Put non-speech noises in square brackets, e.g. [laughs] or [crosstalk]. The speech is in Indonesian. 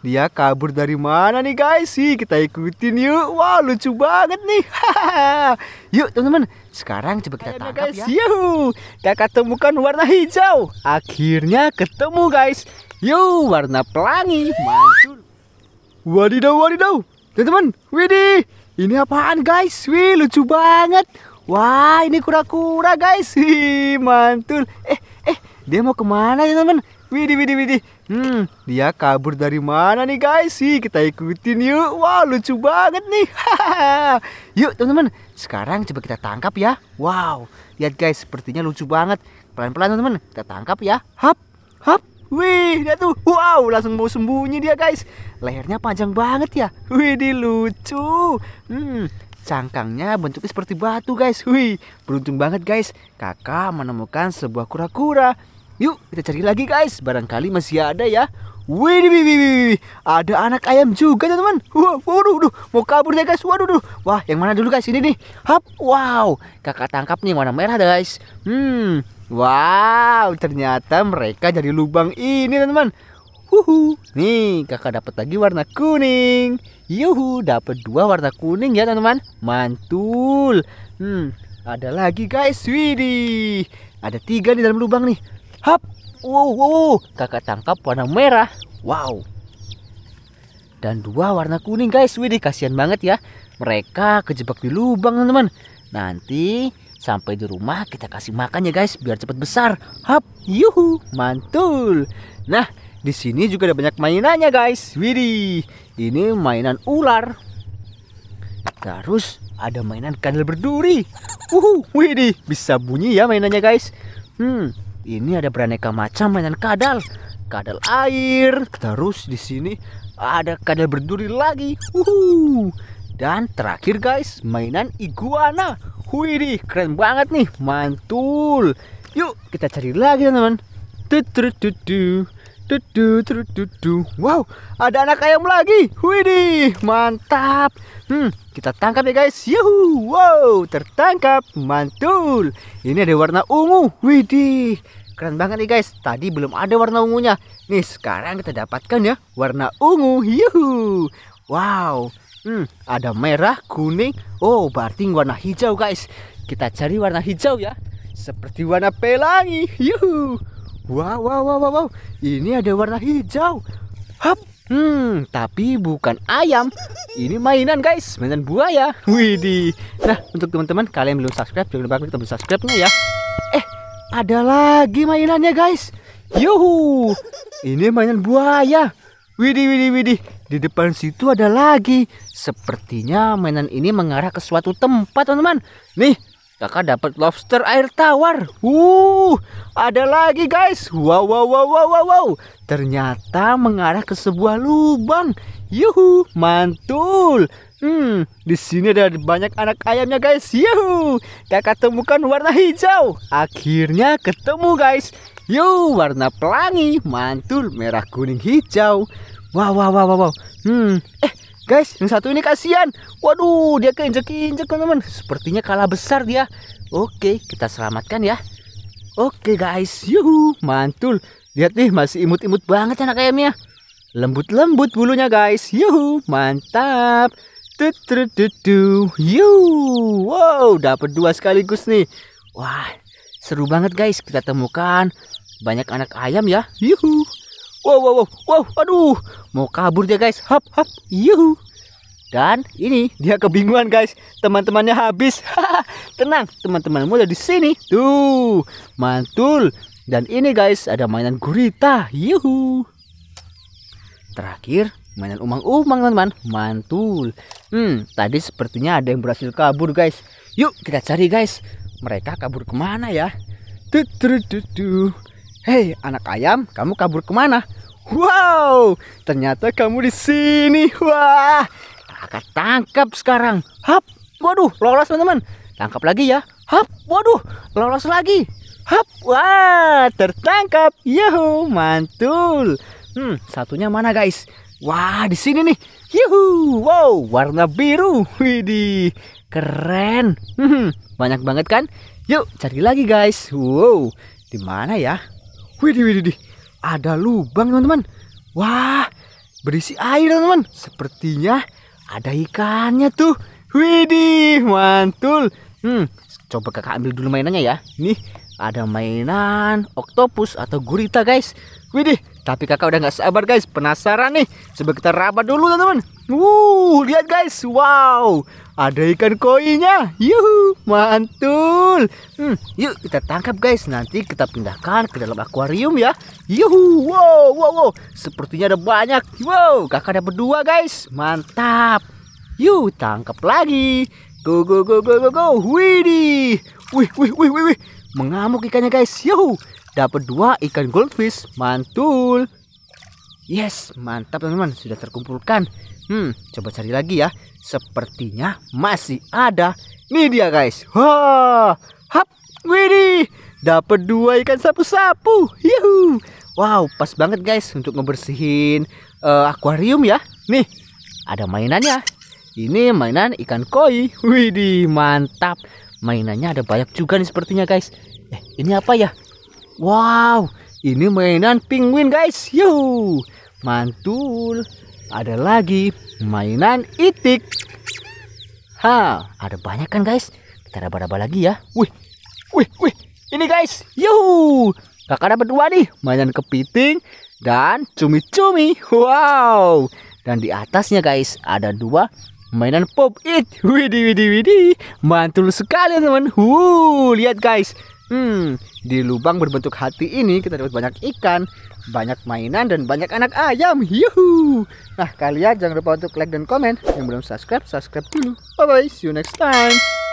Dia kabur dari mana nih guys? Sih kita ikutin yuk. Wah lucu banget nih. [laughs] yuk teman-teman. Sekarang coba kita tangkap guys. ya. Yuhu. Kakak temukan warna hijau. Akhirnya ketemu guys. Yuk warna pelangi. Mantul. Wadidaw wadidaw. Teman-teman. Widih. Ini apaan guys? Wih lucu banget. Wah ini kura-kura guys. Hi, [laughs] mantul. Eh Eh, dia mau kemana ya teman? Widih, widih, widih. Hmm, dia kabur dari mana nih guys? Sih, kita ikutin yuk. Wah, wow, lucu banget nih. [laughs] yuk teman-teman, sekarang coba kita tangkap ya. Wow, lihat guys, sepertinya lucu banget. Pelan-pelan teman-teman, kita tangkap ya. Hap, hap. Wih, lihat tuh, wow, langsung mau sembunyi dia guys. Lehernya panjang banget ya. Wih, lucu. Hmm, Cangkangnya bentuknya seperti batu guys. Wih, beruntung banget guys. Kakak menemukan sebuah kura-kura. Yuk, kita cari lagi guys. Barangkali masih ada ya. Wih, wih, wih, wih. Ada anak ayam juga teman-teman. Waduh, waduh, mau kabur ya guys. Waduh, waduh. Wah, yang mana dulu guys? Ini nih. Hap, wow. Kakak tangkap nih warna merah guys. Hmm, wow. Ternyata mereka dari lubang ini teman-teman. Huhu. Nih, kakak dapat lagi warna kuning. Yuhu, dapat dua warna kuning ya teman-teman. Mantul. Hmm, ada lagi guys. Widi, Ada tiga di dalam lubang nih. Hap. Wow, wow, wow. Kakak tangkap warna merah. Wow. Dan dua warna kuning guys. Widi, kasihan banget ya. Mereka kejebak di lubang teman-teman. Nanti sampai di rumah kita kasih makan ya guys biar cepat besar. Hap, yuhu, mantul. Nah, di sini juga ada banyak mainannya guys. Widih, ini mainan ular. Terus ada mainan kadal berduri. uhuh widih, bisa bunyi ya mainannya guys. Hmm, ini ada beraneka macam mainan kadal. Kadal air. Terus di sini ada kadal berduri lagi. uhuh Dan terakhir guys, mainan iguana. Widih, keren banget nih. Mantul. Yuk, kita cari lagi teman-teman. Tutututu. Dudu, dudu, dudu. Wow, ada anak ayam lagi. Widih, mantap. Hmm, kita tangkap ya guys. Yuhu, wow, tertangkap. Mantul. Ini ada warna ungu. Widih, keren banget nih guys. Tadi belum ada warna ungunya. Nih, sekarang kita dapatkan ya warna ungu. Yuhu. Wow. Hmm, ada merah, kuning. Oh, berarti warna hijau guys. Kita cari warna hijau ya. Seperti warna pelangi. Yuhu. Wow, wow, wow, wow, wow. Ini ada warna hijau. Hap. Hmm, tapi bukan ayam. Ini mainan, guys. Mainan buaya. Widih. Nah, untuk teman-teman kalian belum subscribe, jangan lupa klik tombol subscribe-nya ya. Eh, ada lagi mainannya, guys. Yuhu. Ini mainan buaya. Widih, widih, widih. Di depan situ ada lagi. Sepertinya mainan ini mengarah ke suatu tempat, teman-teman. Nih, Kakak dapat lobster air tawar. Uh, ada lagi guys. Wow, wow, wow, wow, wow, wow. Ternyata mengarah ke sebuah lubang. Yuhu, mantul. Hmm, di sini ada banyak anak ayamnya guys. Yuhu, kakak temukan warna hijau. Akhirnya ketemu guys. Yo, warna pelangi, mantul, merah, kuning, hijau. Wow, wow, wow, wow, wow. Hmm, eh, Guys, yang satu ini kasihan. Waduh, dia keinjek-injek teman-teman. Sepertinya kalah besar dia. Oke, kita selamatkan ya. Oke guys, yuhu, mantul. Lihat nih, masih imut-imut banget anak ayamnya. Lembut-lembut bulunya guys. Yuhu, mantap. Tutututu, Yuhu. Wow, dapat dua sekaligus nih. Wah, seru banget guys. Kita temukan banyak anak ayam ya. Yuhu. Wow, wow, wow, wow, aduh, mau kabur dia guys. Hap, hap, yuhu. Dan ini dia kebingungan guys, teman-temannya habis. Tenang, teman-temanmu ada di sini. Tuh, mantul. Dan ini guys, ada mainan gurita. Yuhu. Terakhir, mainan umang-umang teman-teman. Mantul. Hmm, tadi sepertinya ada yang berhasil kabur guys. Yuk, kita cari guys. Mereka kabur kemana ya? Tuh, tuh, tuh, tuh. Hei, anak ayam, kamu kabur kemana? Wow, ternyata kamu di sini. Wah, kakak tangkap sekarang. Hap, waduh, lolos teman-teman. Tangkap lagi ya. Hap, waduh, lolos lagi. Hap, wah, tertangkap. Yuhu, mantul. Hmm, satunya mana guys? Wah, di sini nih. Yuhu, wow, warna biru. Widih, keren. Hmm, banyak banget kan? Yuk, cari lagi guys. Wow, di mana ya? Widih, widih, widih. Ada lubang, teman-teman. Wah, berisi air, teman-teman. Sepertinya ada ikannya tuh. Widih, mantul. Hmm, coba kakak ambil dulu mainannya ya. Nih, ada mainan oktopus atau gurita, guys. Widih, tapi kakak udah nggak sabar, guys. Penasaran nih. Coba kita rabat dulu, teman-teman. Wuh, lihat guys. Wow, ada ikan koinya. Yuhu, mantul betul. Hmm, yuk kita tangkap guys. Nanti kita pindahkan ke dalam akuarium ya. Yuhu, wow, wow, wow. Sepertinya ada banyak. Wow, kakak ada berdua guys. Mantap. Yuk tangkap lagi. Go, go, go, go, go, go. Widih. Wih, wih, wih, wih, wih. Mengamuk ikannya guys. Yuhu. Dapat dua ikan goldfish. Mantul. Yes, mantap teman-teman. Sudah terkumpulkan. Hmm, coba cari lagi ya. Sepertinya masih ada. Ini dia guys. Wah, hap, widih. Dapat dua ikan sapu-sapu. Yuhu. Wow, pas banget guys untuk ngebersihin uh, akuarium ya. Nih, ada mainannya. Ini mainan ikan koi. Widih, mantap. Mainannya ada banyak juga nih sepertinya guys. Eh, ini apa ya? Wow, ini mainan penguin guys. Yuhu. Mantul. Ada lagi mainan itik. Ha, ada banyak kan guys? Kita raba-raba lagi ya. Wih, wih, wih. Ini guys, yuhu. Kakak dapat dua nih, mainan kepiting dan cumi-cumi. Wow. Dan di atasnya guys, ada dua mainan pop it. Widi, widi, widi. Mantul sekali teman Wuh, lihat guys. Hmm, di lubang berbentuk hati ini kita dapat banyak ikan, banyak mainan, dan banyak anak ayam. Yuhu! Nah, kalian jangan lupa untuk like dan komen. Yang belum subscribe, subscribe dulu. Bye-bye, see you next time.